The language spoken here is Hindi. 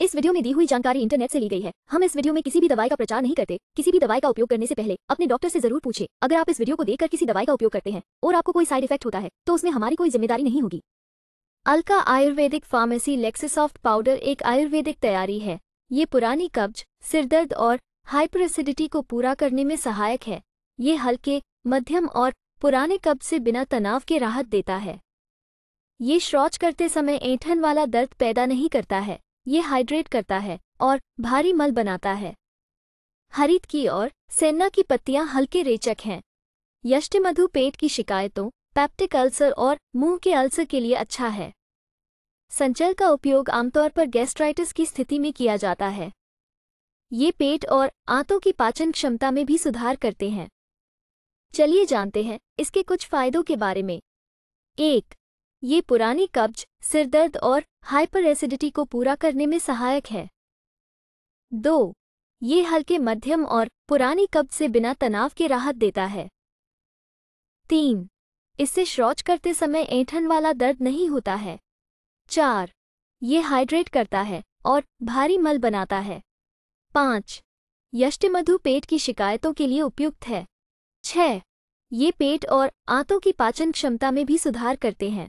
इस वीडियो में दी हुई जानकारी इंटरनेट से ली गई है हम इस वीडियो में किसी भी दवाई का प्रचार नहीं करते किसी भी दवाई का उपयोग करने से पहले अपने डॉक्टर से जरूर पूछे अगर आप इस वीडियो को देखकर किसी दवाई का उपयोग करते हैं और आपको कोई साइड इफेक्ट होता है तो उसमें हमारी कोई जिम्मेदारी नहीं होगी Alka Ayurvedic pharmacy Lexisoft powder एक आयुर्वेदिक तैयारी है ये पुरानी कब्ज सिरदर्द और हाइपर एसिडिटी को पूरा करने में सहायक है ये हल्के मध्यम और पुराने कब्ज से बिना तनाव के राहत देता है ये श्रौच करते समय ऐंठन वाला दर्द पैदा नहीं करता है ये हाइड्रेट करता है और भारी मल बनाता है हरित की और सेन्ना की पत्तियां हल्के रेचक हैं यष्टमधु पेट की शिकायतों पैप्टिक अल्सर और मुंह के अल्सर के लिए अच्छा है संचल का उपयोग आमतौर पर गैस्ट्राइटिस की स्थिति में किया जाता है ये पेट और आंतों की पाचन क्षमता में भी सुधार करते हैं चलिए जानते हैं इसके कुछ फायदों के बारे में एक ये पुरानी कब्ज सिरदर्द और हाइपर एसिडिटी को पूरा करने में सहायक है दो ये हल्के मध्यम और पुरानी कब्ज से बिना तनाव के राहत देता है तीन इससे शौच करते समय ऐंठन वाला दर्द नहीं होता है चार ये हाइड्रेट करता है और भारी मल बनाता है पाँच यष्टमधु पेट की शिकायतों के लिए उपयुक्त है छह ये पेट और आंतों की पाचन क्षमता में भी सुधार करते हैं